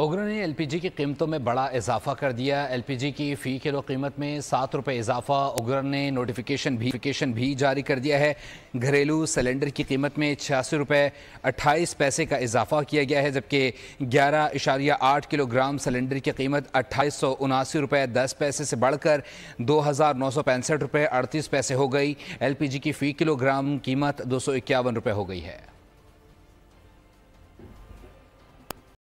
ओगरों ने एलपीजी की कीमतों में बड़ा इजाफा कर दिया एलपीजी की फ़ी किलो कीमत में सात रुपये इजाफा ओगरन ने नोटिफिकेशन भी नोटिफिकेशन भी जारी कर दिया है घरेलू सिलेंडर की कीमत में छियासी रुपये अट्ठाईस पैसे का इजाफा किया गया है जबकि ग्यारह इशारिया आठ किलोग्राम सिलेंडर की कीमत अट्ठाईस सौ उनासी रुपये दस पैसे से बढ़कर दो हज़ार नौ सौ पैंसठ रुपये अड़तीस पैसे हो गई एल पी जी की फ़ी किलोग्राम कीमत दो सौ इक्यावन रुपये हो गई है